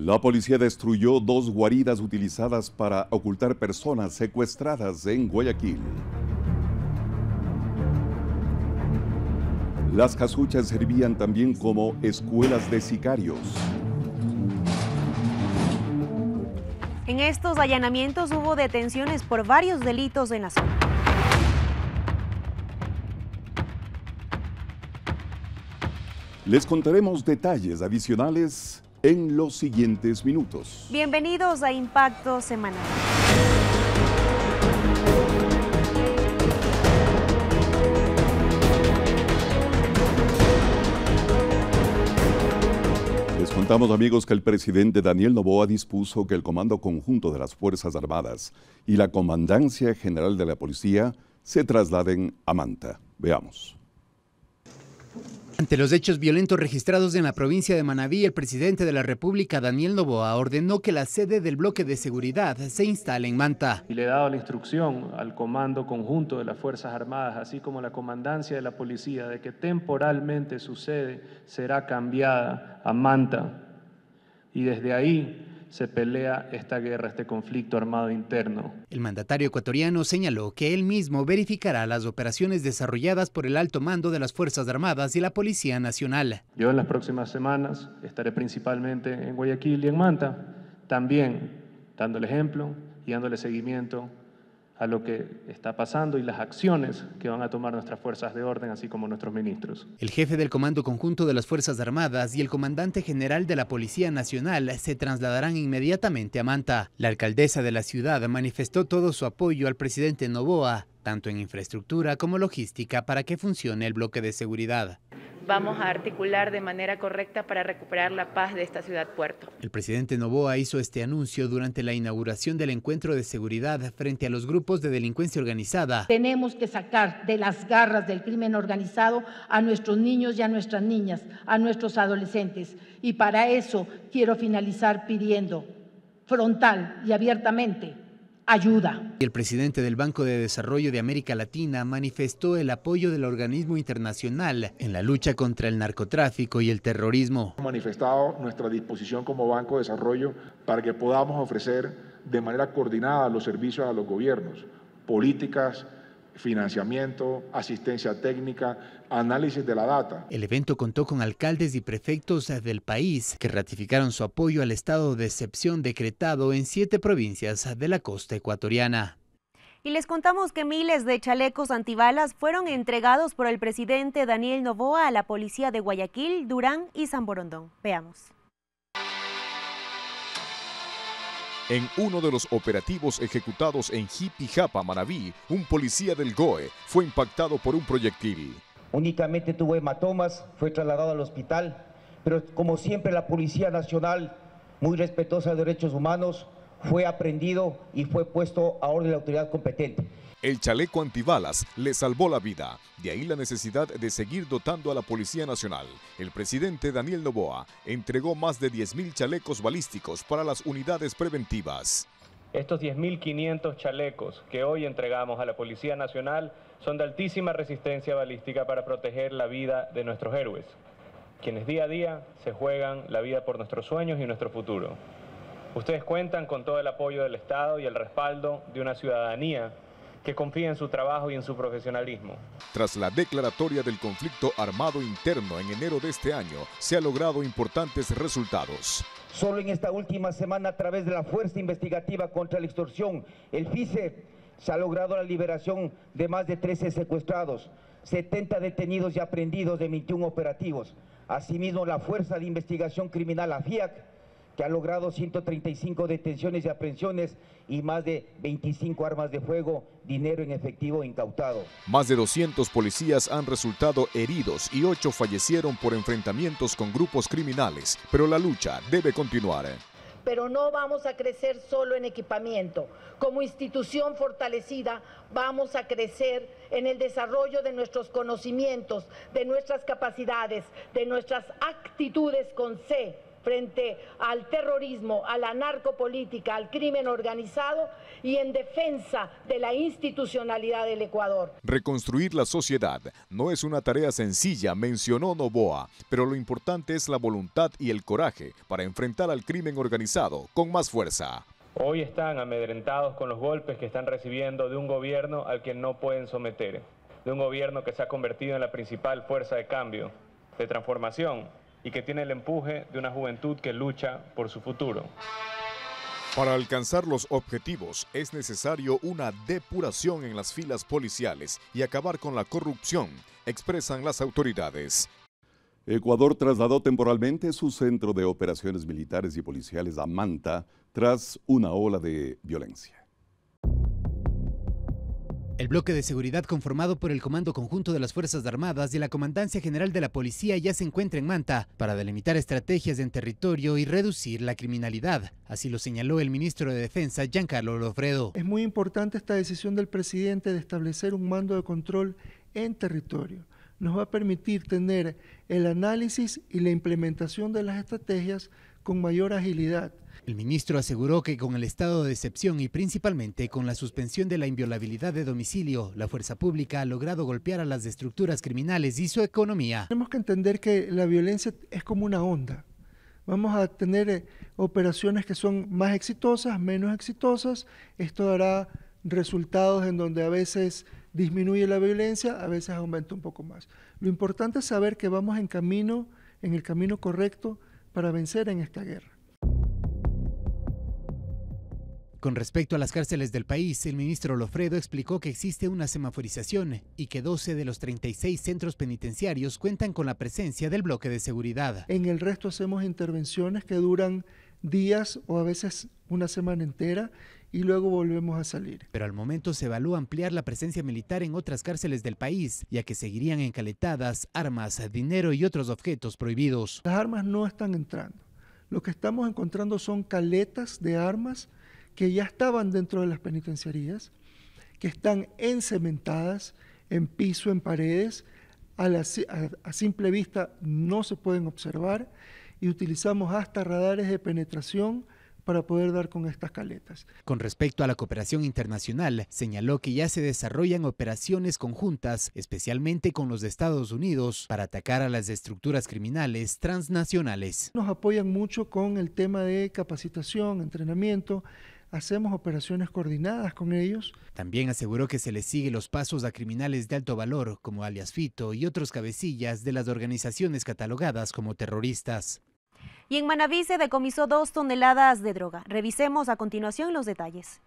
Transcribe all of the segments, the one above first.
La policía destruyó dos guaridas utilizadas para ocultar personas secuestradas en Guayaquil. Las casuchas servían también como escuelas de sicarios. En estos allanamientos hubo detenciones por varios delitos en la Les contaremos detalles adicionales en los siguientes minutos. Bienvenidos a Impacto Semanal. Les contamos amigos que el presidente Daniel Novoa dispuso que el Comando Conjunto de las Fuerzas Armadas y la Comandancia General de la Policía se trasladen a Manta. Veamos. Ante los hechos violentos registrados en la provincia de Manabí, el presidente de la República, Daniel Novoa, ordenó que la sede del bloque de seguridad se instale en Manta. Y le he dado la instrucción al Comando Conjunto de las Fuerzas Armadas, así como a la Comandancia de la Policía, de que temporalmente su sede será cambiada a Manta. Y desde ahí se pelea esta guerra, este conflicto armado interno. El mandatario ecuatoriano señaló que él mismo verificará las operaciones desarrolladas por el alto mando de las Fuerzas Armadas y la Policía Nacional. Yo en las próximas semanas estaré principalmente en Guayaquil y en Manta, también dándole ejemplo y dándole seguimiento a lo que está pasando y las acciones que van a tomar nuestras fuerzas de orden, así como nuestros ministros. El jefe del Comando Conjunto de las Fuerzas Armadas y el comandante general de la Policía Nacional se trasladarán inmediatamente a Manta. La alcaldesa de la ciudad manifestó todo su apoyo al presidente Novoa, tanto en infraestructura como logística, para que funcione el bloque de seguridad vamos a articular de manera correcta para recuperar la paz de esta ciudad puerto. El presidente Novoa hizo este anuncio durante la inauguración del encuentro de seguridad frente a los grupos de delincuencia organizada. Tenemos que sacar de las garras del crimen organizado a nuestros niños y a nuestras niñas, a nuestros adolescentes. Y para eso quiero finalizar pidiendo frontal y abiertamente ayuda. El presidente del Banco de Desarrollo de América Latina manifestó el apoyo del organismo internacional en la lucha contra el narcotráfico y el terrorismo. Hemos manifestado nuestra disposición como Banco de Desarrollo para que podamos ofrecer de manera coordinada los servicios a los gobiernos, políticas, financiamiento, asistencia técnica, análisis de la data. El evento contó con alcaldes y prefectos del país que ratificaron su apoyo al estado de excepción decretado en siete provincias de la costa ecuatoriana. Y les contamos que miles de chalecos antibalas fueron entregados por el presidente Daniel Novoa a la policía de Guayaquil, Durán y San Veamos. En uno de los operativos ejecutados en Jipijapa, Manabí, un policía del GOE fue impactado por un proyectil únicamente tuvo hematomas, fue trasladado al hospital, pero como siempre la Policía Nacional, muy respetuosa de derechos humanos, fue aprendido y fue puesto a orden de la autoridad competente. El chaleco antibalas le salvó la vida. De ahí la necesidad de seguir dotando a la Policía Nacional. El presidente Daniel Novoa entregó más de 10.000 chalecos balísticos para las unidades preventivas. Estos 10.500 chalecos que hoy entregamos a la Policía Nacional son de altísima resistencia balística para proteger la vida de nuestros héroes, quienes día a día se juegan la vida por nuestros sueños y nuestro futuro. Ustedes cuentan con todo el apoyo del Estado y el respaldo de una ciudadanía que confía en su trabajo y en su profesionalismo. Tras la declaratoria del conflicto armado interno en enero de este año, se han logrado importantes resultados. Solo en esta última semana, a través de la Fuerza Investigativa contra la Extorsión, el FICE se ha logrado la liberación de más de 13 secuestrados, 70 detenidos y aprendidos de 21 operativos. Asimismo, la Fuerza de Investigación Criminal, (FIAC) que ha logrado 135 detenciones y aprehensiones y más de 25 armas de fuego, dinero en efectivo incautado. Más de 200 policías han resultado heridos y 8 fallecieron por enfrentamientos con grupos criminales, pero la lucha debe continuar pero no vamos a crecer solo en equipamiento. Como institución fortalecida vamos a crecer en el desarrollo de nuestros conocimientos, de nuestras capacidades, de nuestras actitudes con C frente al terrorismo, a la narcopolítica, al crimen organizado y en defensa de la institucionalidad del Ecuador. Reconstruir la sociedad no es una tarea sencilla, mencionó Novoa, pero lo importante es la voluntad y el coraje para enfrentar al crimen organizado con más fuerza. Hoy están amedrentados con los golpes que están recibiendo de un gobierno al que no pueden someter, de un gobierno que se ha convertido en la principal fuerza de cambio, de transformación y que tiene el empuje de una juventud que lucha por su futuro. Para alcanzar los objetivos es necesario una depuración en las filas policiales y acabar con la corrupción, expresan las autoridades. Ecuador trasladó temporalmente su centro de operaciones militares y policiales a Manta tras una ola de violencia. El bloque de seguridad conformado por el Comando Conjunto de las Fuerzas Armadas y la Comandancia General de la Policía ya se encuentra en Manta para delimitar estrategias en territorio y reducir la criminalidad. Así lo señaló el ministro de Defensa, Giancarlo Lofredo. Es muy importante esta decisión del presidente de establecer un mando de control en territorio. Nos va a permitir tener el análisis y la implementación de las estrategias con mayor agilidad. El ministro aseguró que con el estado de excepción y principalmente con la suspensión de la inviolabilidad de domicilio, la fuerza pública ha logrado golpear a las estructuras criminales y su economía. Tenemos que entender que la violencia es como una onda. Vamos a tener eh, operaciones que son más exitosas, menos exitosas. Esto dará resultados en donde a veces disminuye la violencia, a veces aumenta un poco más. Lo importante es saber que vamos en camino, en el camino correcto para vencer en esta guerra. Con respecto a las cárceles del país, el ministro Lofredo explicó que existe una semaforización y que 12 de los 36 centros penitenciarios cuentan con la presencia del bloque de seguridad. En el resto hacemos intervenciones que duran días o a veces una semana entera y luego volvemos a salir. Pero al momento se evalúa ampliar la presencia militar en otras cárceles del país, ya que seguirían encaletadas armas, dinero y otros objetos prohibidos. Las armas no están entrando. Lo que estamos encontrando son caletas de armas que ya estaban dentro de las penitenciarías, que están encementadas en piso, en paredes, a, a simple vista no se pueden observar y utilizamos hasta radares de penetración para poder dar con estas caletas. Con respecto a la cooperación internacional, señaló que ya se desarrollan operaciones conjuntas, especialmente con los de Estados Unidos, para atacar a las estructuras criminales transnacionales. Nos apoyan mucho con el tema de capacitación, entrenamiento, hacemos operaciones coordinadas con ellos. También aseguró que se les sigue los pasos a criminales de alto valor como alias Fito y otros cabecillas de las organizaciones catalogadas como terroristas. Y en Manaví se decomisó dos toneladas de droga. Revisemos a continuación los detalles.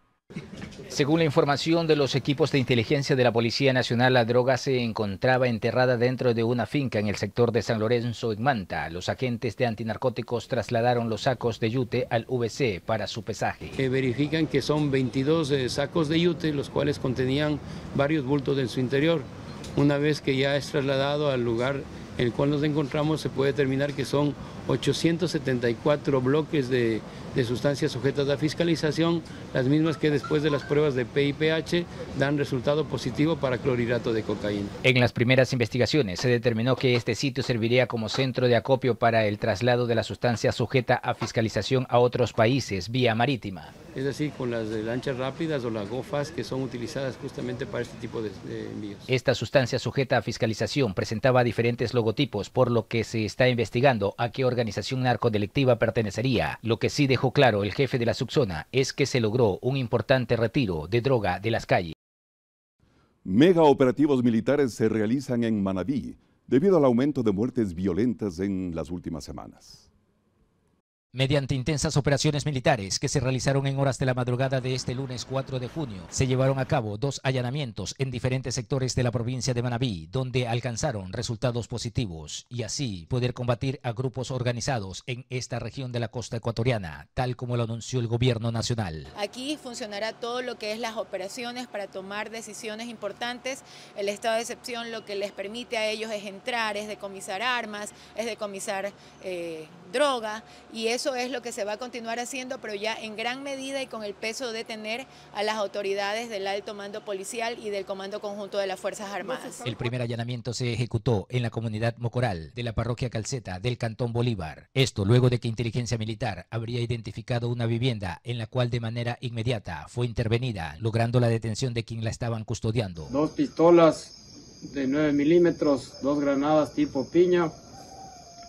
Según la información de los equipos de inteligencia de la Policía Nacional, la droga se encontraba enterrada dentro de una finca en el sector de San Lorenzo, en Manta. Los agentes de antinarcóticos trasladaron los sacos de yute al VC para su pesaje. Eh, verifican que son 22 eh, sacos de yute, los cuales contenían varios bultos en su interior. Una vez que ya es trasladado al lugar en el cual nos encontramos, se puede determinar que son 874 bloques de, sustancias sujetas a fiscalización, las mismas que después de las pruebas de PIPH dan resultado positivo para clorhidrato de cocaína. En las primeras investigaciones se determinó que este sitio serviría como centro de acopio para el traslado de la sustancia sujeta a fiscalización a otros países vía marítima. Es decir, con las lanchas rápidas o las gofas que son utilizadas justamente para este tipo de, envíos. Esta sustancia sujeta a fiscalización presentaba diferentes logotipos, por lo que se está investigando a qué organización narcodelectiva pertenecería. Lo que sí dejó claro el jefe de la subzona es que se logró un importante retiro de droga de las calles. Mega operativos militares se realizan en Manabí debido al aumento de muertes violentas en las últimas semanas. Mediante intensas operaciones militares que se realizaron en horas de la madrugada de este lunes 4 de junio, se llevaron a cabo dos allanamientos en diferentes sectores de la provincia de Manabí, donde alcanzaron resultados positivos y así poder combatir a grupos organizados en esta región de la costa ecuatoriana, tal como lo anunció el gobierno nacional. Aquí funcionará todo lo que es las operaciones para tomar decisiones importantes. El estado de excepción lo que les permite a ellos es entrar, es decomisar armas, es decomisar... Eh, droga y eso es lo que se va a continuar haciendo, pero ya en gran medida y con el peso de tener a las autoridades del alto mando policial y del Comando Conjunto de las Fuerzas Armadas. El primer allanamiento se ejecutó en la comunidad Mocoral de la parroquia Calceta del Cantón Bolívar. Esto luego de que inteligencia militar habría identificado una vivienda en la cual de manera inmediata fue intervenida, logrando la detención de quien la estaban custodiando. Dos pistolas de 9 milímetros, dos granadas tipo piña,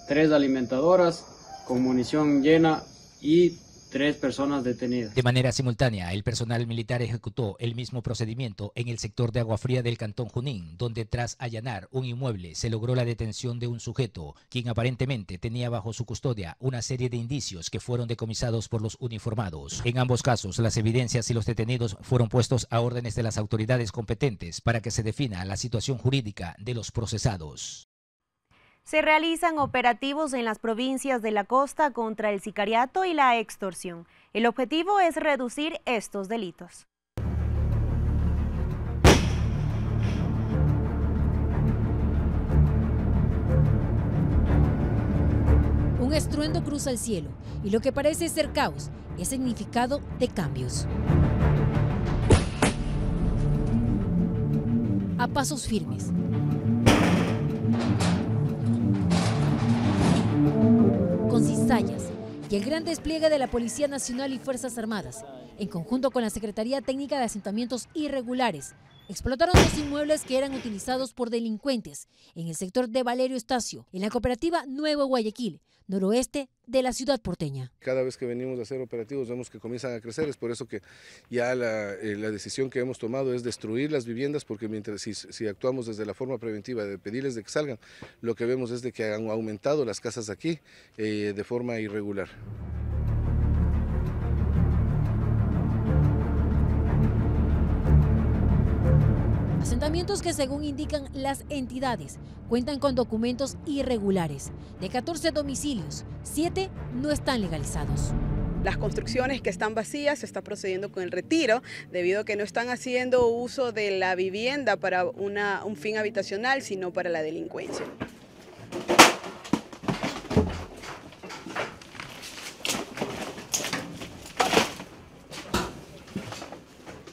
tres alimentadoras con munición llena y tres personas detenidas. De manera simultánea, el personal militar ejecutó el mismo procedimiento en el sector de Agua Fría del Cantón Junín, donde tras allanar un inmueble se logró la detención de un sujeto, quien aparentemente tenía bajo su custodia una serie de indicios que fueron decomisados por los uniformados. En ambos casos, las evidencias y los detenidos fueron puestos a órdenes de las autoridades competentes para que se defina la situación jurídica de los procesados. Se realizan operativos en las provincias de la costa contra el sicariato y la extorsión. El objetivo es reducir estos delitos. Un estruendo cruza el cielo y lo que parece ser caos es significado de cambios. A pasos firmes. Con cizallas y el gran despliegue de la Policía Nacional y Fuerzas Armadas, en conjunto con la Secretaría Técnica de Asentamientos Irregulares, Explotaron dos inmuebles que eran utilizados por delincuentes en el sector de Valerio Estacio, en la cooperativa Nuevo Guayaquil, noroeste de la ciudad porteña. Cada vez que venimos a hacer operativos vemos que comienzan a crecer, es por eso que ya la, eh, decisión que hemos tomado es destruir las viviendas, porque mientras si, actuamos desde la forma preventiva de pedirles de que salgan, lo que vemos es de que han aumentado las casas aquí eh, de forma irregular. Asentamientos que según indican las entidades cuentan con documentos irregulares. De 14 domicilios, 7 no están legalizados las construcciones que están vacías, se está procediendo con el retiro, debido a que no están haciendo uso de la vivienda para un fin habitacional, sino para la delincuencia.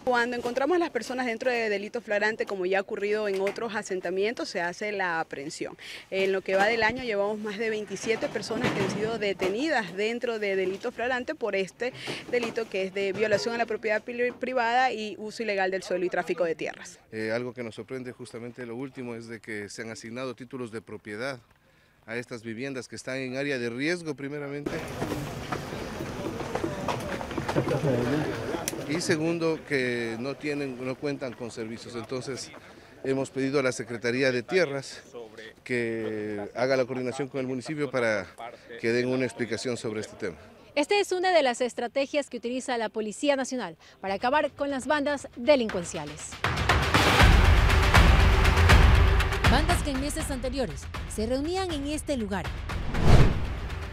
Cuando encontramos a las personas dentro de delito flagrante, como ya ha ocurrido en otros asentamientos, se hace la aprehensión. En lo que va del año llevamos más de 27 personas que han sido detenidas dentro de delito flagrante por este delito que es de violación a la propiedad privada y uso ilegal del suelo y tráfico de tierras. Eh, algo que nos sorprende justamente lo último es de que se han asignado títulos de propiedad a estas viviendas que están en área de riesgo primeramente y segundo que no, tienen, no cuentan con servicios. Entonces hemos pedido a la Secretaría de Tierras que haga la coordinación con el municipio para que den una explicación sobre este tema. Esta es una de las estrategias que utiliza la Policía Nacional para acabar con las bandas delincuenciales. Bandas que en meses anteriores se reunían en este lugar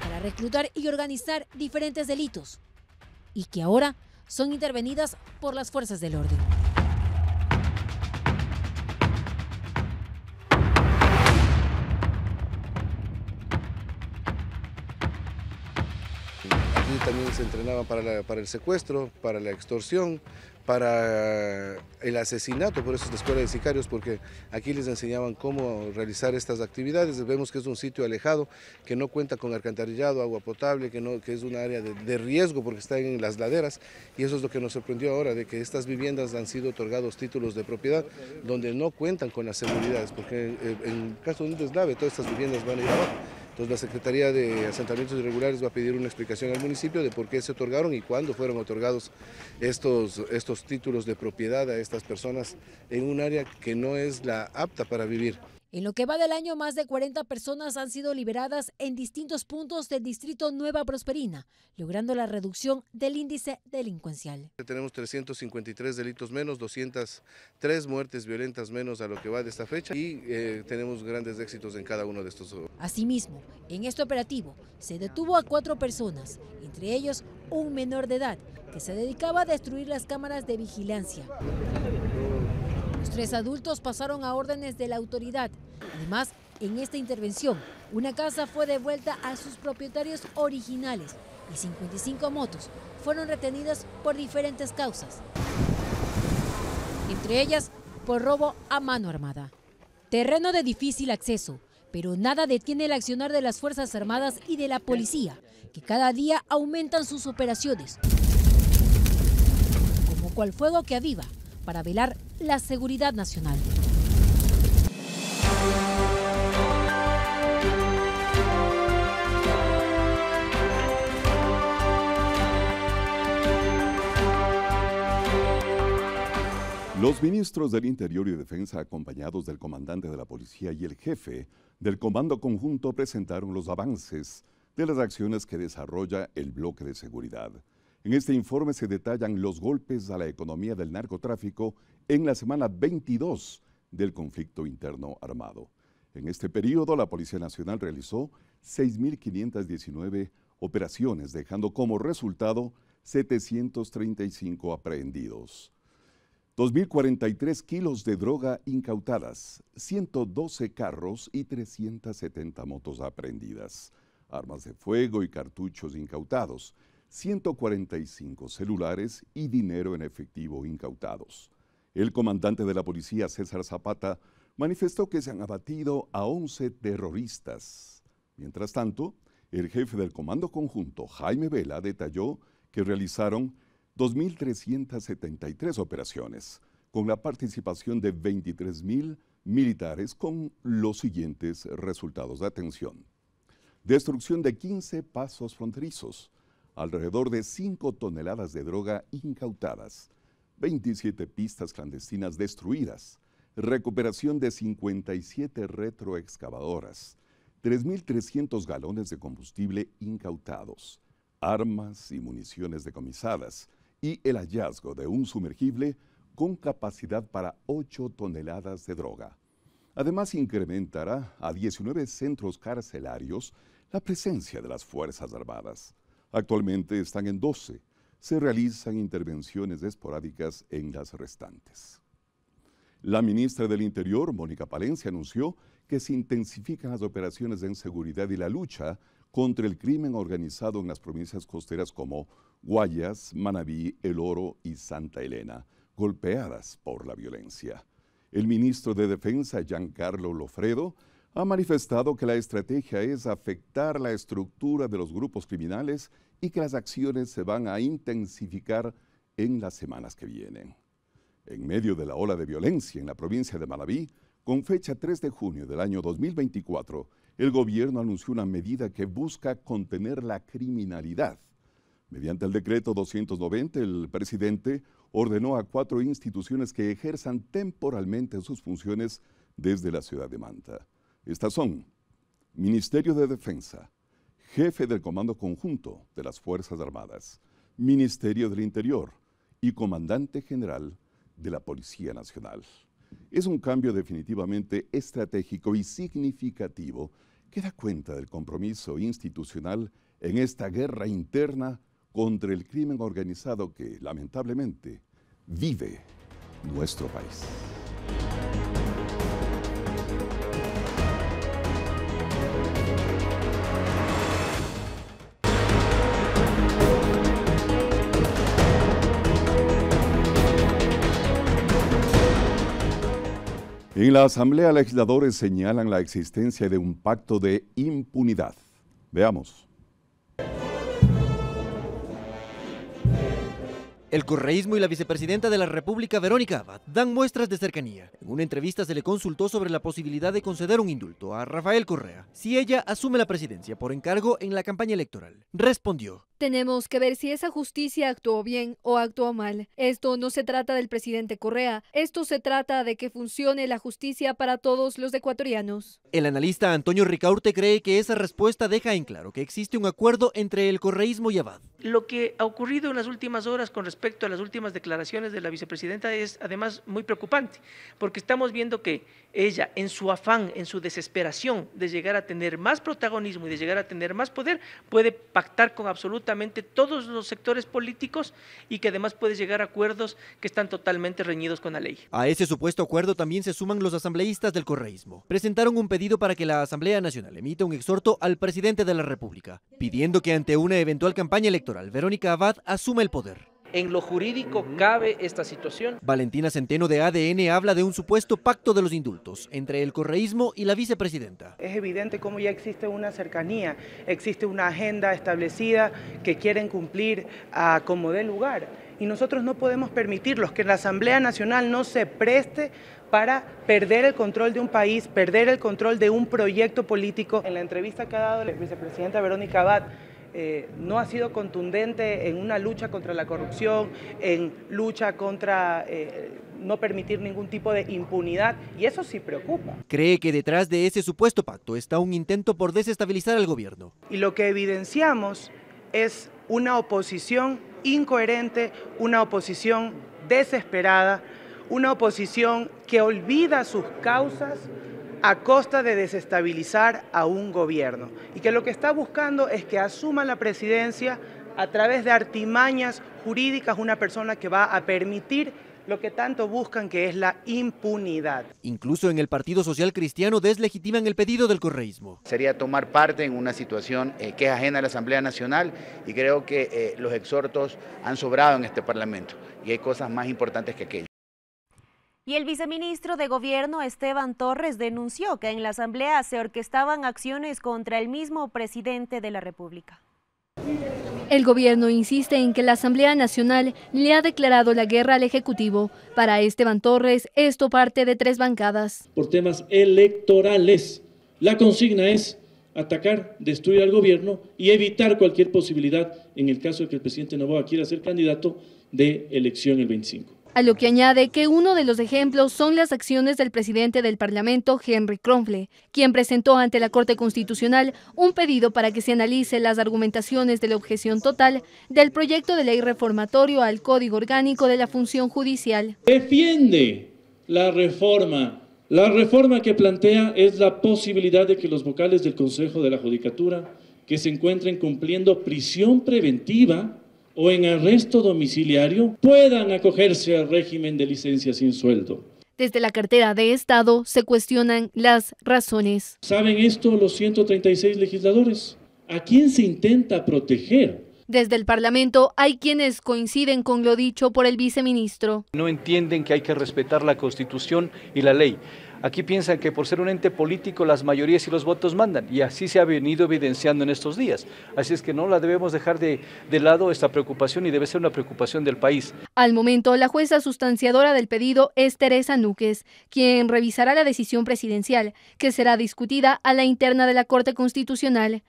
para reclutar y organizar diferentes delitos y que ahora son intervenidas por las fuerzas del orden. Aquí también se entrenaba para, para el secuestro, para la extorsión, para el asesinato, por eso es la Escuela de Sicarios, porque aquí les enseñaban cómo realizar estas actividades. Vemos que es un sitio alejado, que no cuenta con alcantarillado, agua potable, que, no, que es un área de, de riesgo porque está en las laderas. Y eso es lo que nos sorprendió ahora, de que estas viviendas han sido otorgados títulos de propiedad donde no cuentan con las seguridades, porque eh, en caso de un deslave todas estas viviendas van a ir abajo. Entonces la Secretaría de Asentamientos Irregulares va a pedir una explicación al municipio de por qué se otorgaron y cuándo fueron otorgados estos, estos títulos de propiedad a estas personas en un área que no es la apta para vivir. En lo que va del año, más de 40 personas han sido liberadas en distintos puntos del distrito Nueva Prosperina, logrando la reducción del índice delincuencial. Tenemos 353 delitos menos, 203 muertes violentas menos a lo que va de esta fecha y eh, tenemos grandes éxitos en cada uno de estos. Asimismo, en este operativo se detuvo a cuatro personas, entre ellos un menor de edad, que se dedicaba a destruir las cámaras de vigilancia. Los tres adultos pasaron a órdenes de la autoridad. Además, en esta intervención, una casa fue devuelta a sus propietarios originales y 55 motos fueron retenidas por diferentes causas, entre ellas por robo a mano armada. Terreno de difícil acceso, pero nada detiene el accionar de las Fuerzas Armadas y de la policía, que cada día aumentan sus operaciones, como cual fuego que aviva para velar la seguridad nacional. Los ministros del Interior y Defensa, acompañados del comandante de la policía y el jefe del Comando Conjunto, presentaron los avances de las acciones que desarrolla el bloque de seguridad. En este informe se detallan los golpes a la economía del narcotráfico en la semana 22 del conflicto interno armado. En este periodo, la Policía Nacional realizó 6.519 operaciones, dejando como resultado 735 aprehendidos. 2.043 kilos de droga incautadas, 112 carros y 370 motos aprehendidas, armas de fuego y cartuchos incautados, 145 celulares y dinero en efectivo incautados. El comandante de la policía, César Zapata, manifestó que se han abatido a 11 terroristas. Mientras tanto, el jefe del Comando Conjunto, Jaime Vela, detalló que realizaron 2.373 operaciones, con la participación de 23.000 militares, con los siguientes resultados de atención. Destrucción de 15 pasos fronterizos, alrededor de 5 toneladas de droga incautadas, 27 pistas clandestinas destruidas, recuperación de 57 retroexcavadoras, 3.300 galones de combustible incautados, armas y municiones decomisadas y el hallazgo de un sumergible con capacidad para 8 toneladas de droga. Además, incrementará a 19 centros carcelarios la presencia de las Fuerzas Armadas. Actualmente están en 12. Se realizan intervenciones esporádicas en las restantes. La ministra del Interior, Mónica Palencia, anunció que se intensifican las operaciones de seguridad y la lucha contra el crimen organizado en las provincias costeras como Guayas, Manabí, El Oro y Santa Elena, golpeadas por la violencia. El ministro de Defensa, Giancarlo Lofredo, ha manifestado que la estrategia es afectar la estructura de los grupos criminales y que las acciones se van a intensificar en las semanas que vienen. En medio de la ola de violencia en la provincia de Malaví, con fecha 3 de junio del año 2024, el gobierno anunció una medida que busca contener la criminalidad. Mediante el decreto 290, el presidente ordenó a cuatro instituciones que ejerzan temporalmente sus funciones desde la ciudad de Manta. Estas son Ministerio de Defensa, Jefe del Comando Conjunto de las Fuerzas Armadas, Ministerio del Interior y Comandante General de la Policía Nacional. Es un cambio definitivamente estratégico y significativo que da cuenta del compromiso institucional en esta guerra interna contra el crimen organizado que, lamentablemente, vive nuestro país. En la Asamblea, legisladores señalan la existencia de un pacto de impunidad. Veamos. El correísmo y la vicepresidenta de la República, Verónica Abad, dan muestras de cercanía. En una entrevista se le consultó sobre la posibilidad de conceder un indulto a Rafael Correa si ella asume la presidencia por encargo en la campaña electoral. Respondió. Tenemos que ver si esa justicia actuó bien o actuó mal. Esto no se trata del presidente Correa, esto se trata de que funcione la justicia para todos los ecuatorianos. El analista Antonio Ricaurte cree que esa respuesta deja en claro que existe un acuerdo entre el correísmo y Abad. Lo que ha ocurrido en las últimas horas con respecto respecto a las últimas declaraciones de la vicepresidenta es además muy preocupante, porque estamos viendo que ella, en su afán, en su desesperación de llegar a tener más protagonismo y de llegar a tener más poder, puede pactar con absolutamente todos los sectores políticos y que además puede llegar a acuerdos que están totalmente reñidos con la ley. A ese supuesto acuerdo también se suman los asambleístas del correísmo. Presentaron un pedido para que la Asamblea Nacional emita un exhorto al presidente de la República, pidiendo que ante una eventual campaña electoral, Verónica Abad asume el poder. En lo jurídico cabe esta situación. Valentina Centeno de ADN habla de un supuesto pacto de los indultos entre el correísmo y la vicepresidenta. Es evidente cómo ya existe una cercanía, existe una agenda establecida que quieren cumplir a ah, como dé lugar. Y nosotros no podemos permitirlos que la Asamblea Nacional no se preste para perder el control de un país, perder el control de un proyecto político. En la entrevista que ha dado la vicepresidenta Verónica Abad, eh, no ha sido contundente en una lucha contra la corrupción, en lucha contra... Eh, no permitir ningún tipo de impunidad y eso sí preocupa. Cree que detrás de ese supuesto pacto está un intento por desestabilizar al gobierno. Y lo que evidenciamos es una oposición incoherente, una oposición desesperada, una oposición que olvida sus causas a costa de desestabilizar a un gobierno y que lo que está buscando es que asuma la presidencia a través de artimañas jurídicas una persona que va a permitir lo que tanto buscan que es la impunidad. Incluso en el Partido Social Cristiano deslegitiman el pedido del correísmo. Sería tomar parte en una situación eh, que es ajena a la Asamblea Nacional y creo que eh, los exhortos han sobrado en este Parlamento y hay cosas más importantes que aquello. Y el viceministro de Gobierno Esteban Torres denunció que en la Asamblea se orquestaban acciones contra el mismo presidente de la República. El gobierno insiste en que la Asamblea Nacional le ha declarado la guerra al Ejecutivo. Para Esteban Torres, esto parte de tres bancadas. Por temas electorales. La consigna es atacar, destruir al gobierno y evitar cualquier posibilidad en el caso de que el presidente Novoa quiera ser candidato de elección el 25 a lo que añade que uno de los ejemplos son las acciones del presidente del Parlamento, Henry Cromfle, quien presentó ante la Corte Constitucional un pedido para que se analice las argumentaciones de la objeción total del proyecto de ley reformatorio al Código Orgánico de la Función Judicial. Defiende la reforma. La reforma que plantea es la posibilidad de que los vocales del Consejo de la Judicatura que se encuentren cumpliendo prisión preventiva o en arresto domiciliario puedan acogerse al régimen de licencia sin sueldo. Desde la cartera de Estado se cuestionan las razones. ¿Saben esto los 136 legisladores? ¿A quién se intenta proteger? Desde el Parlamento hay quienes coinciden con lo dicho por el viceministro. No entienden que hay que respetar la Constitución y la ley. Aquí piensan que por ser un ente político las mayorías y los votos mandan, y así se ha venido evidenciando en estos días. Así es que no la debemos dejar de, lado esta preocupación y debe ser una preocupación del país. Al momento, la jueza sustanciadora del pedido es Teresa Núquez, quien revisará la decisión presidencial, que será discutida a la interna de la Corte Constitucional.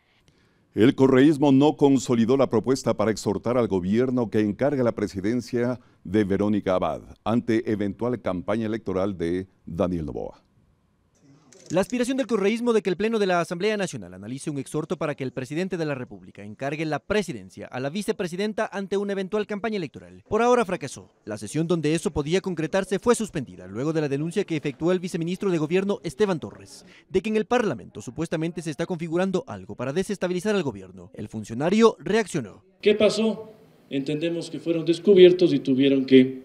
El correísmo no consolidó la propuesta para exhortar al gobierno que encargue la presidencia de Verónica Abad ante eventual campaña electoral de Daniel Noboa. La aspiración del correísmo de que el Pleno de la Asamblea Nacional analice un exhorto para que el presidente de la República encargue la presidencia a la vicepresidenta ante una eventual campaña electoral. Por ahora fracasó. La sesión donde eso podía concretarse fue suspendida luego de la denuncia que efectuó el viceministro de Gobierno Esteban Torres, de que en el Parlamento supuestamente se está configurando algo para desestabilizar al gobierno. El funcionario reaccionó. ¿Qué pasó? Entendemos que fueron descubiertos y tuvieron que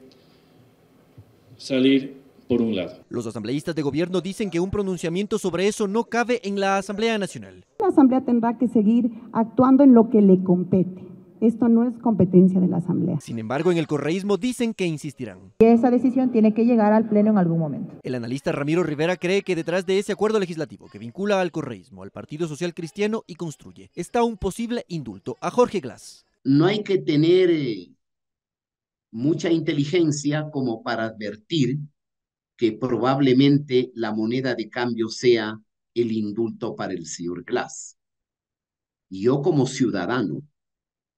salir por un lado. Los asambleístas de gobierno dicen que un pronunciamiento sobre eso no cabe en la Asamblea Nacional. La Asamblea tendrá que seguir actuando en lo que le compete. Esto no es competencia de la Asamblea. Sin embargo, en el correísmo dicen que insistirán. Esa decisión tiene que llegar al Pleno en algún momento. El analista Ramiro Rivera cree que detrás de ese acuerdo legislativo que vincula al correísmo, al Partido Social Cristiano y Construye, está un posible indulto a Jorge Glass. No hay que tener eh, mucha inteligencia como para advertir que probablemente la moneda de cambio sea el indulto para el señor Glass. Y yo como ciudadano,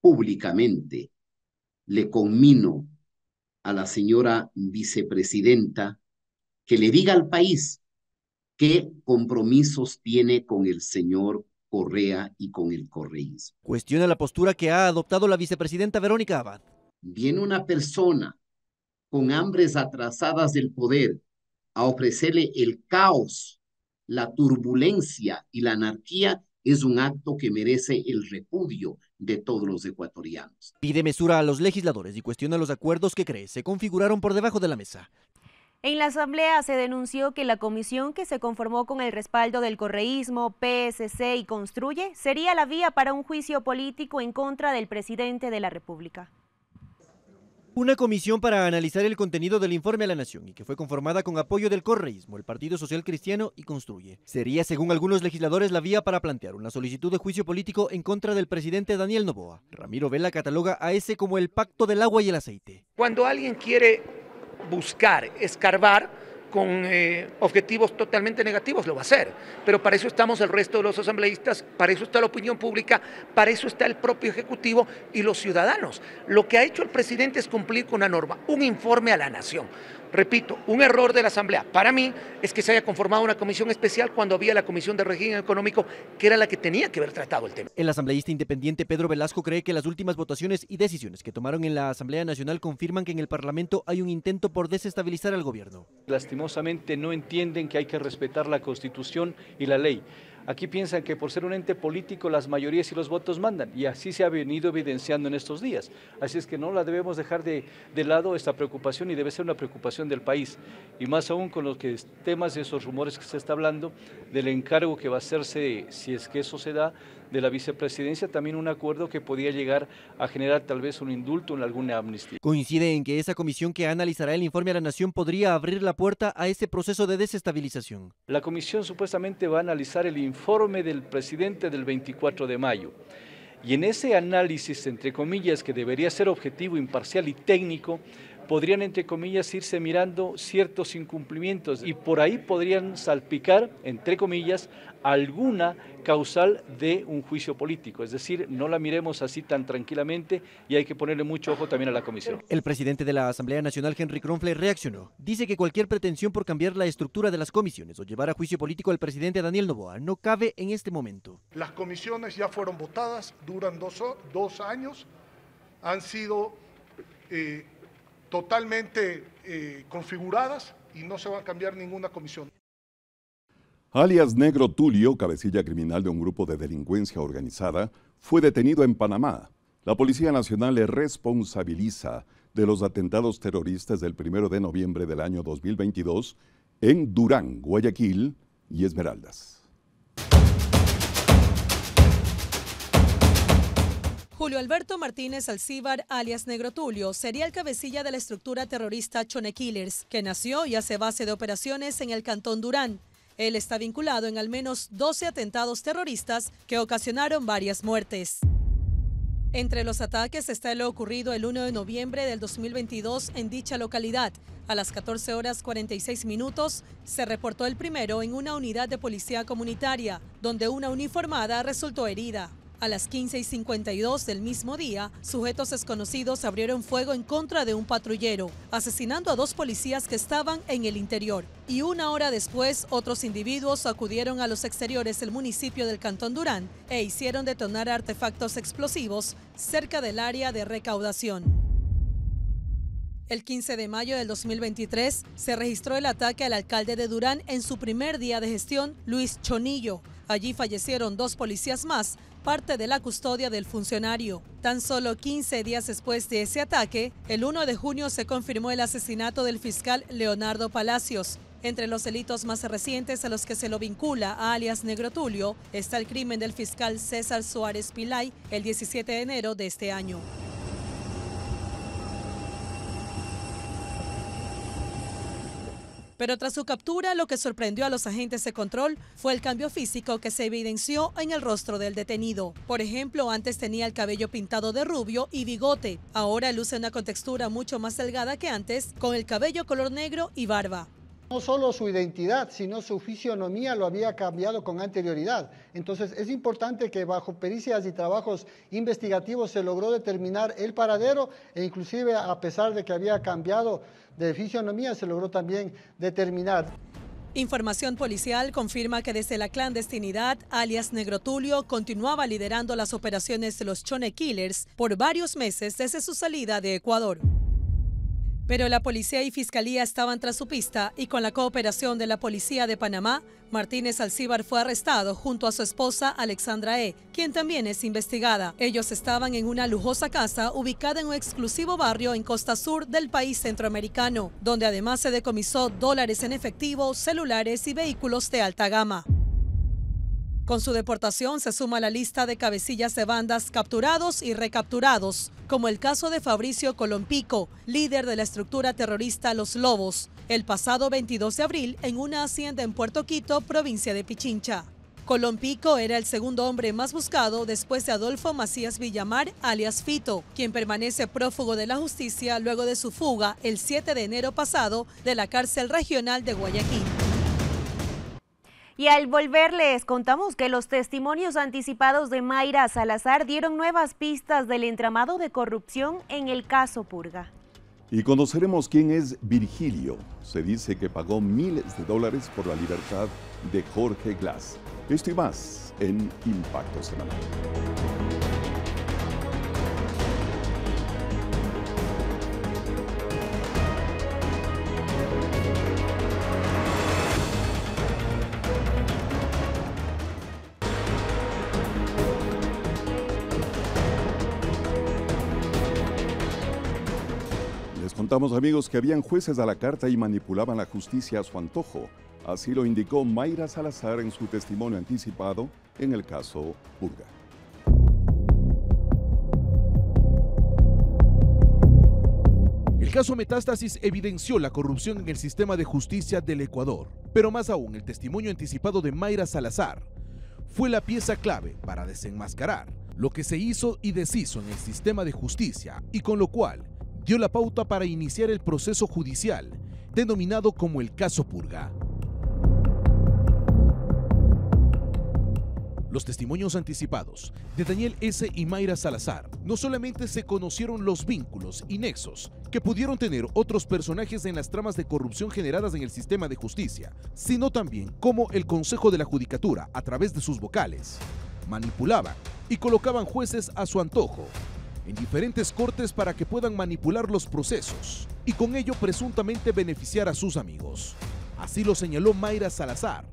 públicamente, le conmino a la señora vicepresidenta que le diga al país qué compromisos tiene con el señor Correa y con el correísmo. Cuestiona la postura que ha adoptado la vicepresidenta Verónica Abad. Viene una persona con hambres atrasadas del poder a ofrecerle el caos, la turbulencia y la anarquía es un acto que merece el repudio de todos los ecuatorianos. Pide mesura a los legisladores y cuestiona los acuerdos que cree se configuraron por debajo de la mesa. En la Asamblea se denunció que la comisión que se conformó con el respaldo del correísmo, PSC y Construye sería la vía para un juicio político en contra del presidente de la República. Una comisión para analizar el contenido del informe a la Nación y que fue conformada con apoyo del correísmo, el Partido Social Cristiano y Construye. Sería, según algunos legisladores, la vía para plantear una solicitud de juicio político en contra del presidente Daniel Novoa. Ramiro Vela cataloga a ese como el pacto del agua y el aceite. Cuando alguien quiere buscar, escarbar, con eh, objetivos totalmente negativos, lo va a hacer. Pero para eso estamos el resto de los asambleístas, para eso está la opinión pública, para eso está el propio Ejecutivo y los ciudadanos. Lo que ha hecho el presidente es cumplir con una norma, un informe a la nación. Repito, un error de la Asamblea para mí es que se haya conformado una comisión especial cuando había la Comisión de Régimen Económico, que era la que tenía que haber tratado el tema. El asambleísta independiente Pedro Velasco cree que las últimas votaciones y decisiones que tomaron en la Asamblea Nacional confirman que en el Parlamento hay un intento por desestabilizar al gobierno. Lastimosamente no entienden que hay que respetar la Constitución y la ley. Aquí piensan que por ser un ente político las mayorías y los votos mandan y así se ha venido evidenciando en estos días. Así es que no la debemos dejar de, lado esta preocupación y debe ser una preocupación del país y más aún con los temas de esos rumores que se está hablando, del encargo que va a hacerse si es que eso se da de la vicepresidencia también un acuerdo que podía llegar a generar tal vez un indulto en alguna amnistía. Coincide en que esa comisión que analizará el informe a la Nación podría abrir la puerta a ese proceso de desestabilización. La comisión supuestamente va a analizar el informe del presidente del 24 de mayo. Y en ese análisis, entre comillas, que debería ser objetivo, imparcial y técnico, podrían, entre comillas, irse mirando ciertos incumplimientos y por ahí podrían salpicar, entre comillas, alguna causal de un juicio político. Es decir, no la miremos así tan tranquilamente y hay que ponerle mucho ojo también a la comisión. El presidente de la Asamblea Nacional, Henry Kronfle, reaccionó. Dice que cualquier pretensión por cambiar la estructura de las comisiones o llevar a juicio político al presidente Daniel Novoa no cabe en este momento. Las comisiones ya fueron votadas, duran dos, dos años, han sido eh, totalmente eh, configuradas y no se va a cambiar ninguna comisión. Alias Negro Tulio, cabecilla criminal de un grupo de delincuencia organizada, fue detenido en Panamá. La Policía Nacional le responsabiliza de los atentados terroristas del 1 de noviembre del año 2022 en Durán, Guayaquil y Esmeraldas. Julio Alberto Martínez Alcíbar, alias Negro Tulio, sería el cabecilla de la estructura terrorista Chone Killers, que nació y hace base de operaciones en el Cantón Durán. Él está vinculado en al menos 12 atentados terroristas que ocasionaron varias muertes. Entre los ataques está lo ocurrido el 1 de noviembre del 2022 en dicha localidad. A las 14 horas 46 minutos se reportó el primero en una unidad de policía comunitaria, donde una uniformada resultó herida. A las 15 y 52 del mismo día, sujetos desconocidos abrieron fuego en contra de un patrullero, asesinando a dos policías que estaban en el interior. Y una hora después, otros individuos acudieron a los exteriores del municipio del Cantón Durán e hicieron detonar artefactos explosivos cerca del área de recaudación. El 15 de mayo del 2023 se registró el ataque al alcalde de Durán en su primer día de gestión, Luis Chonillo. Allí fallecieron dos policías más, parte de la custodia del funcionario. Tan solo 15 días después de ese ataque, el 1 de junio se confirmó el asesinato del fiscal Leonardo Palacios. Entre los delitos más recientes a los que se lo vincula a alias Negro Tulio está el crimen del fiscal César Suárez Pilay el 17 de enero de este año. Pero tras su captura, lo que sorprendió a los agentes de control fue el cambio físico que se evidenció en el rostro del detenido. Por ejemplo, antes tenía el cabello pintado de rubio y bigote. Ahora luce una contextura mucho más delgada que antes, con el cabello color negro y barba. No solo su identidad, sino su fisionomía lo había cambiado con anterioridad. Entonces es importante que bajo pericias y trabajos investigativos se logró determinar el paradero e inclusive a pesar de que había cambiado de fisionomía, se logró también determinar. Información policial confirma que desde la clandestinidad, alias Negrotulio continuaba liderando las operaciones de los Chone Killers por varios meses desde su salida de Ecuador. Pero la policía y fiscalía estaban tras su pista y con la cooperación de la policía de Panamá, Martínez Alcíbar fue arrestado junto a su esposa Alexandra E., quien también es investigada. Ellos estaban en una lujosa casa ubicada en un exclusivo barrio en costa sur del país centroamericano, donde además se decomisó dólares en efectivo, celulares y vehículos de alta gama. Con su deportación se suma la lista de cabecillas de bandas capturados y recapturados, como el caso de Fabricio Colompico, líder de la estructura terrorista Los Lobos, el pasado 22 de abril en una hacienda en Puerto Quito, provincia de Pichincha. Colompico era el segundo hombre más buscado después de Adolfo Macías Villamar, alias Fito, quien permanece prófugo de la justicia luego de su fuga el 7 de enero pasado de la cárcel regional de Guayaquil. Y al volverles, contamos que los testimonios anticipados de Mayra Salazar dieron nuevas pistas del entramado de corrupción en el caso Purga. Y conoceremos quién es Virgilio. Se dice que pagó miles de dólares por la libertad de Jorge Glass. Esto y más en Impacto Semanal. Damos amigos que habían jueces a la carta y manipulaban la justicia a su antojo. Así lo indicó Mayra Salazar en su testimonio anticipado en el caso Purga. El caso Metástasis evidenció la corrupción en el sistema de justicia del Ecuador, pero más aún el testimonio anticipado de Mayra Salazar fue la pieza clave para desenmascarar lo que se hizo y deshizo en el sistema de justicia y con lo cual dio la pauta para iniciar el proceso judicial, denominado como el caso Purga. Los testimonios anticipados de Daniel S. y Mayra Salazar no solamente se conocieron los vínculos y nexos que pudieron tener otros personajes en las tramas de corrupción generadas en el sistema de justicia, sino también cómo el Consejo de la Judicatura, a través de sus vocales, manipulaba y colocaban jueces a su antojo en diferentes cortes para que puedan manipular los procesos y con ello presuntamente beneficiar a sus amigos. Así lo señaló Mayra Salazar,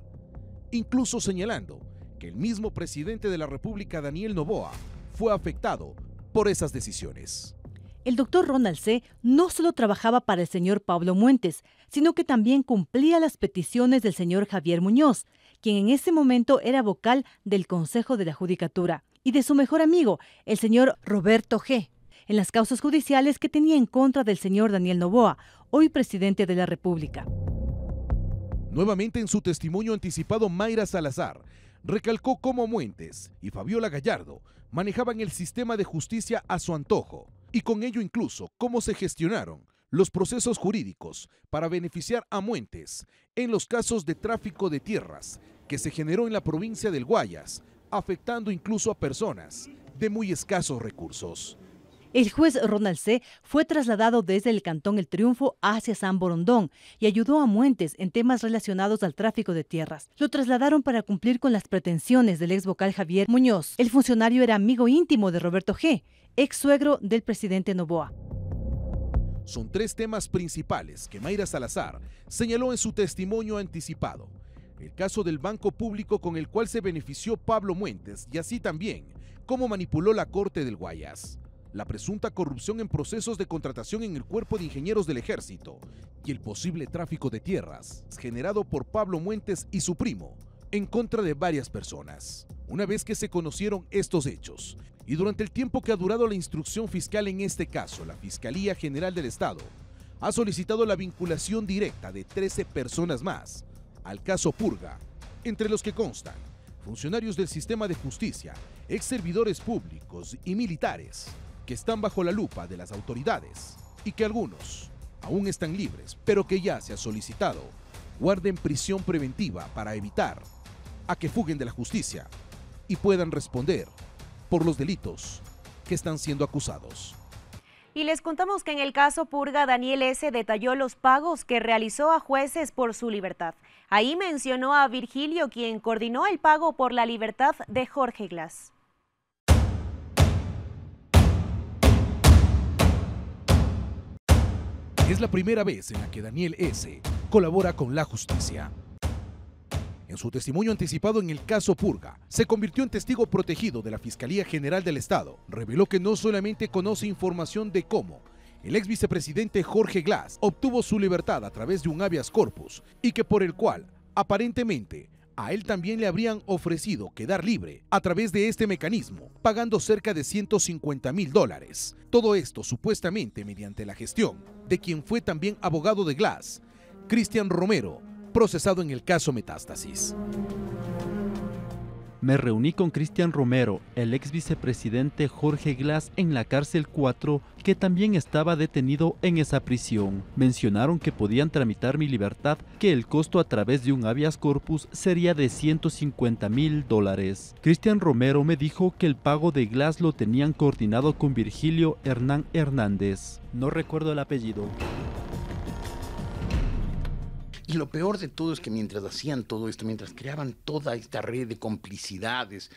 incluso señalando que el mismo presidente de la República, Daniel Novoa, fue afectado por esas decisiones. El doctor Ronald C. no solo trabajaba para el señor Pablo Muentes, sino que también cumplía las peticiones del señor Javier Muñoz, quien en ese momento era vocal del Consejo de la Judicatura y de su mejor amigo, el señor Roberto G., en las causas judiciales que tenía en contra del señor Daniel Novoa, hoy presidente de la República. Nuevamente en su testimonio anticipado, Mayra Salazar recalcó cómo Muentes y Fabiola Gallardo manejaban el sistema de justicia a su antojo y con ello incluso cómo se gestionaron los procesos jurídicos para beneficiar a Muentes en los casos de tráfico de tierras que se generó en la provincia del Guayas afectando incluso a personas de muy escasos recursos. El juez Ronald C. fue trasladado desde el Cantón El Triunfo hacia San Borondón y ayudó a Muentes en temas relacionados al tráfico de tierras. Lo trasladaron para cumplir con las pretensiones del ex vocal Javier Muñoz. El funcionario era amigo íntimo de Roberto G., ex suegro del presidente Novoa. Son tres temas principales que Mayra Salazar señaló en su testimonio anticipado el caso del banco público con el cual se benefició Pablo Muentes y así también cómo manipuló la Corte del Guayas, la presunta corrupción en procesos de contratación en el Cuerpo de Ingenieros del Ejército y el posible tráfico de tierras generado por Pablo Muentes y su primo en contra de varias personas. Una vez que se conocieron estos hechos y durante el tiempo que ha durado la instrucción fiscal en este caso, la Fiscalía General del Estado ha solicitado la vinculación directa de 13 personas más al caso Purga, entre los que constan funcionarios del sistema de justicia, ex servidores públicos y militares, que están bajo la lupa de las autoridades y que algunos aún están libres, pero que ya se ha solicitado guarden prisión preventiva para evitar a que fuguen de la justicia y puedan responder por los delitos que están siendo acusados. Y les contamos que en el caso Purga, Daniel S. detalló los pagos que realizó a jueces por su libertad. Ahí mencionó a Virgilio, quien coordinó el pago por la libertad de Jorge Glass. Es la primera vez en la que Daniel S. colabora con la justicia. En su testimonio anticipado en el caso Purga, se convirtió en testigo protegido de la Fiscalía General del Estado. Reveló que no solamente conoce información de cómo, el ex vicepresidente Jorge Glass obtuvo su libertad a través de un habeas corpus y que por el cual, aparentemente, a él también le habrían ofrecido quedar libre a través de este mecanismo, pagando cerca de 150 mil dólares. Todo esto supuestamente mediante la gestión de quien fue también abogado de Glass, Cristian Romero, procesado en el caso Metástasis. Me reuní con Cristian Romero, el ex vicepresidente Jorge Glass en la cárcel 4, que también estaba detenido en esa prisión. Mencionaron que podían tramitar mi libertad, que el costo a través de un habeas corpus sería de 150 mil dólares. Cristian Romero me dijo que el pago de Glass lo tenían coordinado con Virgilio Hernán Hernández. No recuerdo el apellido. Y lo peor de todo es que mientras hacían todo esto, mientras creaban toda esta red de complicidades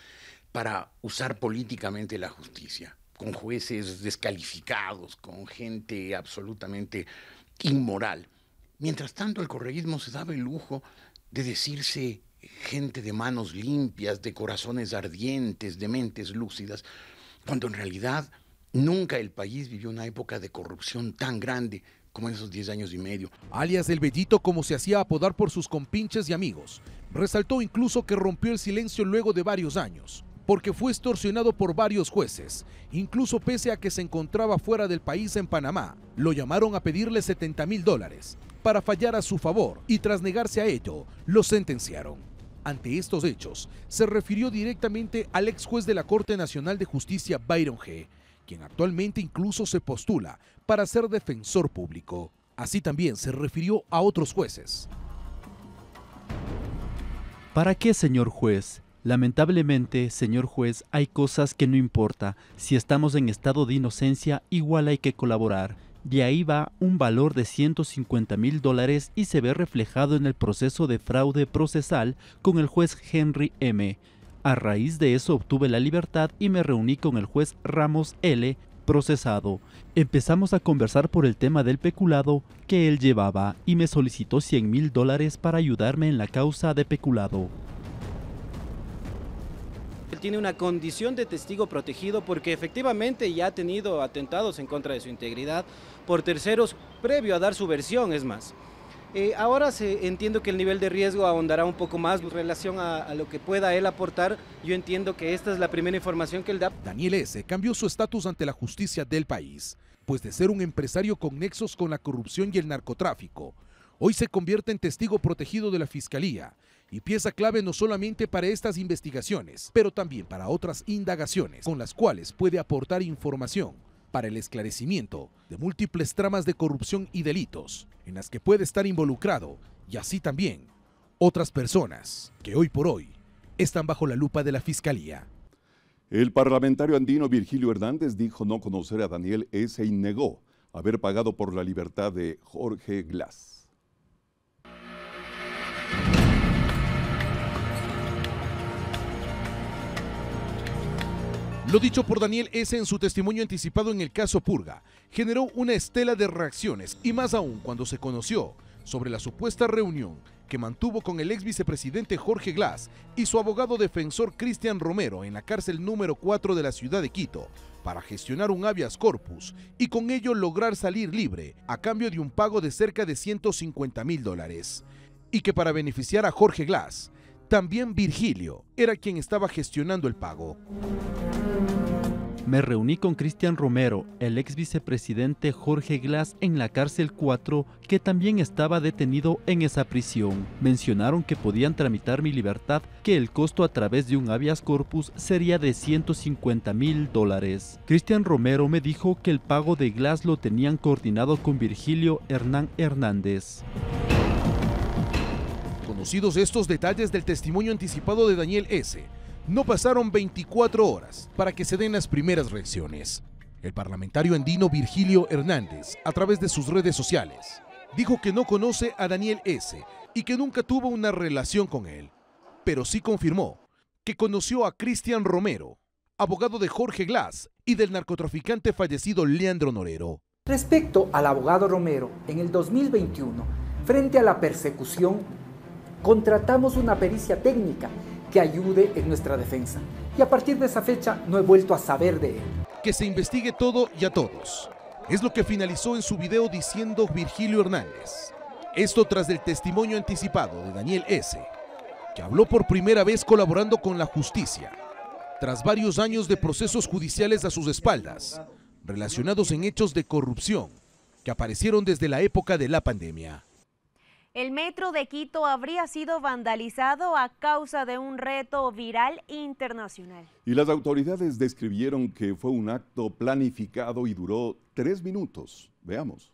para usar políticamente la justicia, con jueces descalificados, con gente absolutamente inmoral, mientras tanto el correísmo se daba el lujo de decirse gente de manos limpias, de corazones ardientes, de mentes lúcidas, cuando en realidad nunca el país vivió una época de corrupción tan grande como en esos 10 años y medio. Alias del Bellito, como se hacía apodar por sus compinches y amigos, resaltó incluso que rompió el silencio luego de varios años, porque fue extorsionado por varios jueces, incluso pese a que se encontraba fuera del país en Panamá. Lo llamaron a pedirle 70 mil dólares para fallar a su favor y tras negarse a ello, lo sentenciaron. Ante estos hechos, se refirió directamente al ex juez de la Corte Nacional de Justicia, Byron G., quien actualmente incluso se postula para ser defensor público. Así también se refirió a otros jueces. ¿Para qué, señor juez? Lamentablemente, señor juez, hay cosas que no importa. Si estamos en estado de inocencia, igual hay que colaborar. De ahí va un valor de 150 mil dólares y se ve reflejado en el proceso de fraude procesal con el juez Henry M. A raíz de eso obtuve la libertad y me reuní con el juez Ramos L., procesado. Empezamos a conversar por el tema del peculado que él llevaba y me solicitó 100 mil dólares para ayudarme en la causa de peculado. Él tiene una condición de testigo protegido porque efectivamente ya ha tenido atentados en contra de su integridad por terceros previo a dar su versión, es más. Eh, ahora se, entiendo que el nivel de riesgo ahondará un poco más en relación a, a, lo que pueda él aportar. Yo entiendo que esta es la primera información que él da. Daniel S. cambió su estatus ante la justicia del país, pues de ser un empresario con nexos con la corrupción y el narcotráfico, hoy se convierte en testigo protegido de la Fiscalía y pieza clave no solamente para estas investigaciones, pero también para otras indagaciones con las cuales puede aportar información para el esclarecimiento de múltiples tramas de corrupción y delitos en las que puede estar involucrado y así también otras personas que hoy por hoy están bajo la lupa de la Fiscalía. El parlamentario andino Virgilio Hernández dijo no conocer a Daniel S. y negó haber pagado por la libertad de Jorge Glass. Lo dicho por Daniel S. en su testimonio anticipado en el caso Purga generó una estela de reacciones y más aún cuando se conoció sobre la supuesta reunión que mantuvo con el ex vicepresidente Jorge Glass y su abogado defensor Cristian Romero en la cárcel número 4 de la ciudad de Quito para gestionar un habeas corpus y con ello lograr salir libre a cambio de un pago de cerca de 150 mil dólares. Y que para beneficiar a Jorge Glass, también Virgilio era quien estaba gestionando el pago. Me reuní con Cristian Romero, el ex vicepresidente Jorge Glass en la cárcel 4, que también estaba detenido en esa prisión. Mencionaron que podían tramitar mi libertad, que el costo a través de un habeas corpus sería de 150 mil dólares. Cristian Romero me dijo que el pago de Glass lo tenían coordinado con Virgilio Hernán Hernández. Conocidos estos detalles del testimonio anticipado de Daniel S., no pasaron 24 horas para que se den las primeras reacciones. El parlamentario andino Virgilio Hernández, a través de sus redes sociales, dijo que no conoce a Daniel S. y que nunca tuvo una relación con él, pero sí confirmó que conoció a Cristian Romero, abogado de Jorge Glass y del narcotraficante fallecido Leandro Norero. Respecto al abogado Romero, en el 2021, frente a la persecución, contratamos una pericia técnica que ayude en nuestra defensa. Y a partir de esa fecha no he vuelto a saber de él. Que se investigue todo y a todos. Es lo que finalizó en su video diciendo Virgilio Hernández. Esto tras el testimonio anticipado de Daniel S., que habló por primera vez colaborando con la justicia, tras varios años de procesos judiciales a sus espaldas, relacionados en hechos de corrupción que aparecieron desde la época de la pandemia. El metro de Quito habría sido vandalizado a causa de un reto viral internacional. Y las autoridades describieron que fue un acto planificado y duró tres minutos. Veamos.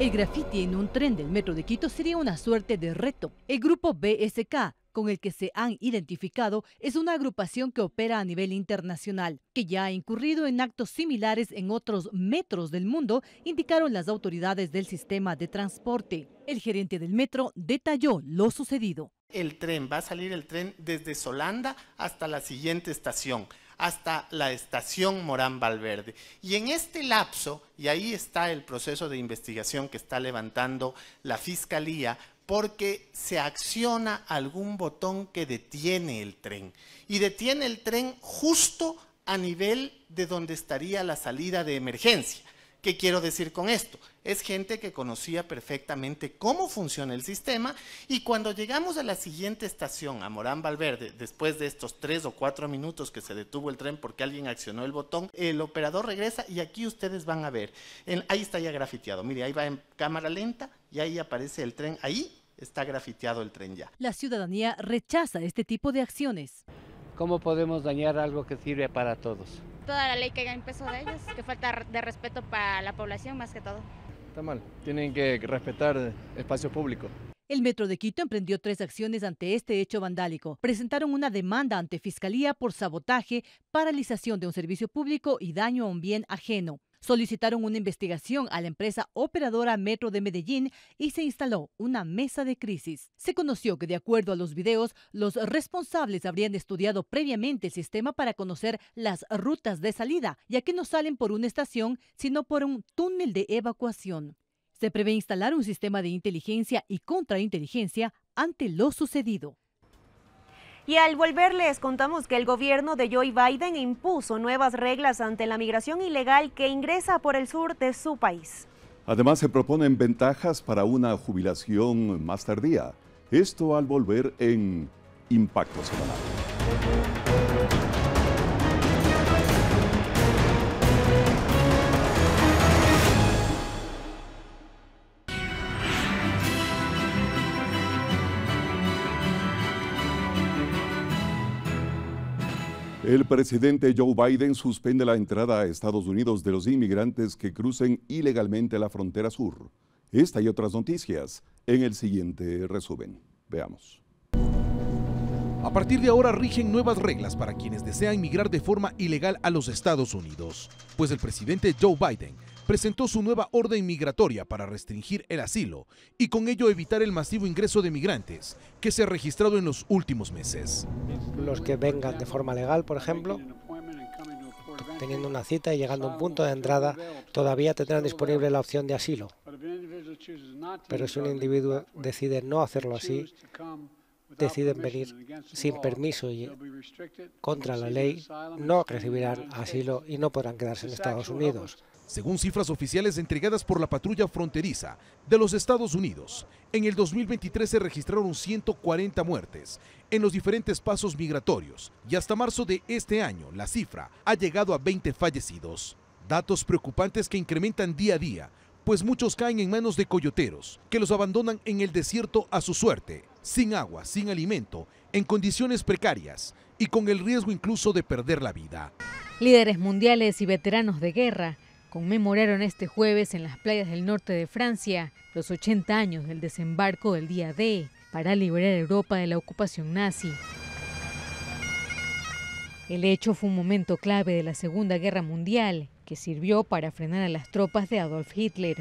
El graffiti en un tren del metro de Quito sería una suerte de reto. El grupo BSK con el que se han identificado es una agrupación que opera a nivel internacional, que ya ha incurrido en actos similares en otros metros del mundo, indicaron las autoridades del sistema de transporte. El gerente del metro detalló lo sucedido. El tren, va a salir el tren desde Solanda hasta la siguiente estación hasta la estación Morán Valverde. Y en este lapso, y ahí está el proceso de investigación que está levantando la Fiscalía, porque se acciona algún botón que detiene el tren. Y detiene el tren justo a nivel de donde estaría la salida de emergencia. ¿Qué quiero decir con esto? Es gente que conocía perfectamente cómo funciona el sistema y cuando llegamos a la siguiente estación, a Morán Valverde, después de estos tres o cuatro minutos que se detuvo el tren porque alguien accionó el botón, el operador regresa y aquí ustedes van a ver, ahí está ya grafiteado, mire, ahí va en cámara lenta y ahí aparece el tren, ahí está grafiteado el tren ya. La ciudadanía rechaza este tipo de acciones. ¿Cómo podemos dañar algo que sirve para todos? toda la ley que en peso de ellos, que falta de respeto para la población más que todo. Está mal, tienen que respetar espacios públicos. El Metro de Quito emprendió tres acciones ante este hecho vandálico. Presentaron una demanda ante Fiscalía por sabotaje, paralización de un servicio público y daño a un bien ajeno solicitaron una investigación a la empresa operadora Metro de Medellín y se instaló una mesa de crisis. Se conoció que de acuerdo a los videos, los responsables habrían estudiado previamente el sistema para conocer las rutas de salida, ya que no salen por una estación, sino por un túnel de evacuación. Se prevé instalar un sistema de inteligencia y contrainteligencia ante lo sucedido. Y al volver les contamos que el gobierno de Joe Biden impuso nuevas reglas ante la migración ilegal que ingresa por el sur de su país. Además se proponen ventajas para una jubilación más tardía. Esto al volver en Impacto Semanal. El presidente Joe Biden suspende la entrada a Estados Unidos de los inmigrantes que crucen ilegalmente la frontera sur. Esta y otras noticias en el siguiente resumen. Veamos. A partir de ahora rigen nuevas reglas para quienes desean migrar de forma ilegal a los Estados Unidos, pues el presidente Joe Biden presentó su nueva orden migratoria para restringir el asilo y con ello evitar el masivo ingreso de migrantes que se ha registrado en los últimos meses. Los que vengan de forma legal, por ejemplo, teniendo una cita y llegando a un punto de entrada, todavía tendrán disponible la opción de asilo. Pero si un individuo decide no hacerlo así, deciden venir sin permiso y contra la ley, no recibirán asilo y no podrán quedarse en Estados Unidos. Según cifras oficiales entregadas por la patrulla fronteriza de los Estados Unidos, en el 2023 se registraron 140 muertes en los diferentes pasos migratorios y hasta marzo de este año la cifra ha llegado a 20 fallecidos. Datos preocupantes que incrementan día a día, pues muchos caen en manos de coyoteros, que los abandonan en el desierto a su suerte, sin agua, sin alimento, en condiciones precarias y con el riesgo incluso de perder la vida. Líderes mundiales y veteranos de guerra conmemoraron este jueves en las playas del norte de Francia los 80 años del desembarco del día D para liberar Europa de la ocupación nazi. El hecho fue un momento clave de la Segunda Guerra Mundial que sirvió para frenar a las tropas de Adolf Hitler.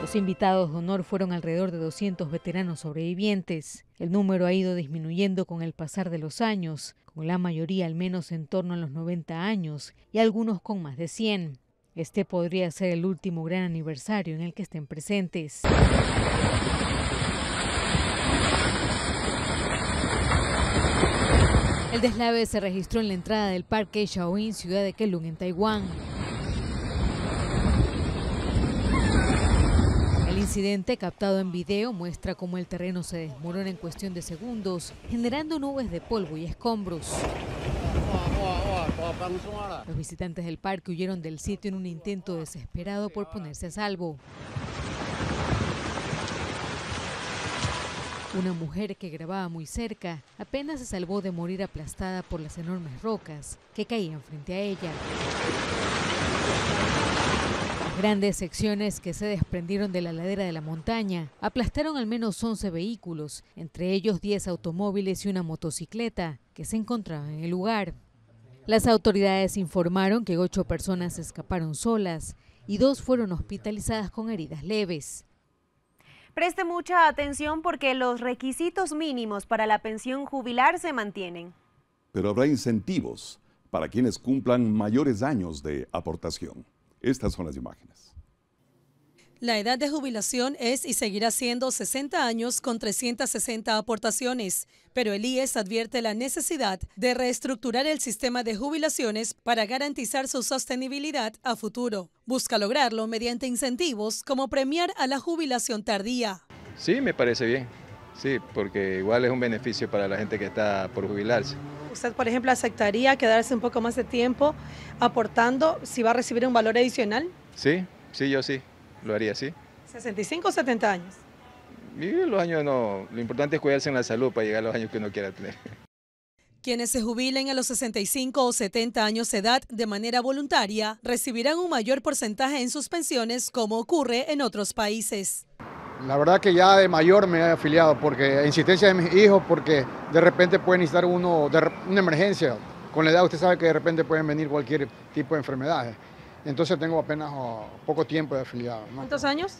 Los invitados de honor fueron alrededor de 200 veteranos sobrevivientes. El número ha ido disminuyendo con el pasar de los años, con la mayoría al menos en torno a los 90 años y algunos con más de 100. Este podría ser el último gran aniversario en el que estén presentes. El deslave se registró en la entrada del parque Shaoin, ciudad de Keelung, en Taiwán. El incidente captado en video muestra cómo el terreno se desmorona en cuestión de segundos, generando nubes de polvo y escombros. Los visitantes del parque huyeron del sitio en un intento desesperado por ponerse a salvo. Una mujer que grababa muy cerca apenas se salvó de morir aplastada por las enormes rocas que caían frente a ella. Las grandes secciones que se desprendieron de la ladera de la montaña aplastaron al menos 11 vehículos, entre ellos 10 automóviles y una motocicleta que se encontraba en el lugar. Las autoridades informaron que ocho personas escaparon solas y dos fueron hospitalizadas con heridas leves. Preste mucha atención porque los requisitos mínimos para la pensión jubilar se mantienen. Pero habrá incentivos para quienes cumplan mayores años de aportación. Estas son las imágenes. La edad de jubilación es y seguirá siendo 60 años con 360 aportaciones, pero el IES advierte la necesidad de reestructurar el sistema de jubilaciones para garantizar su sostenibilidad a futuro. Busca lograrlo mediante incentivos como premiar a la jubilación tardía. Sí, me parece bien. Sí, porque igual es un beneficio para la gente que está por jubilarse. ¿Usted, por ejemplo, aceptaría quedarse un poco más de tiempo aportando si va a recibir un valor adicional? Sí, sí, yo sí lo haría así. ¿65 o 70 años? Vivir los años no. Lo importante es cuidarse en la salud para llegar a los años que uno quiera tener. Quienes se jubilen a los 65 o 70 años de edad de manera voluntaria recibirán un mayor porcentaje en sus pensiones como ocurre en otros países. La verdad que ya de mayor me he afiliado porque insistencia de mis hijos porque de repente pueden necesitar uno de una emergencia. Con la edad usted sabe que de repente pueden venir cualquier tipo de enfermedades. Entonces tengo apenas oh, poco tiempo de afiliado. ¿Cuántos años?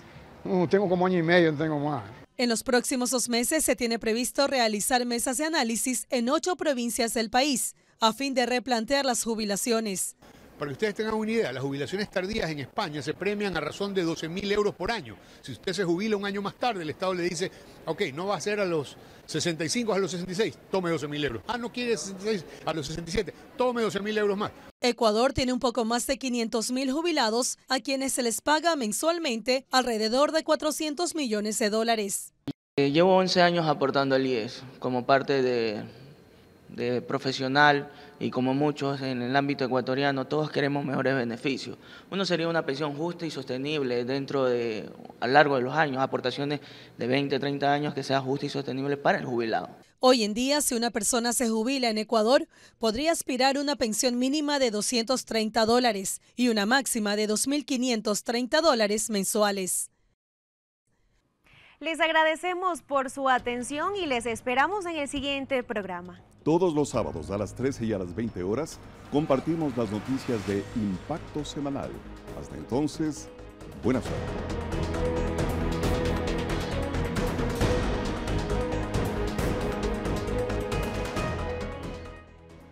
Uh, tengo como año y medio, no tengo más. En los próximos dos meses se tiene previsto realizar mesas de análisis en ocho provincias del país a fin de replantear las jubilaciones. Para que ustedes tengan una idea, las jubilaciones tardías en España se premian a razón de 12 mil euros por año. Si usted se jubila un año más tarde, el Estado le dice, ok, no va a ser a los 65, a los 66, tome 12 mil euros. Ah, no quiere 66, a los 67, tome 12 mil euros más. Ecuador tiene un poco más de 500 mil jubilados a quienes se les paga mensualmente alrededor de 400 millones de dólares. Eh, llevo 11 años aportando al IES como parte de, de profesional y como muchos en el ámbito ecuatoriano, todos queremos mejores beneficios. Uno sería una pensión justa y sostenible dentro de, a lo largo de los años, aportaciones de 20, 30 años que sea justa y sostenible para el jubilado. Hoy en día, si una persona se jubila en Ecuador, podría aspirar una pensión mínima de 230 dólares y una máxima de 2.530 dólares mensuales. Les agradecemos por su atención y les esperamos en el siguiente programa. Todos los sábados a las 13 y a las 20 horas compartimos las noticias de Impacto Semanal. Hasta entonces, buena suerte.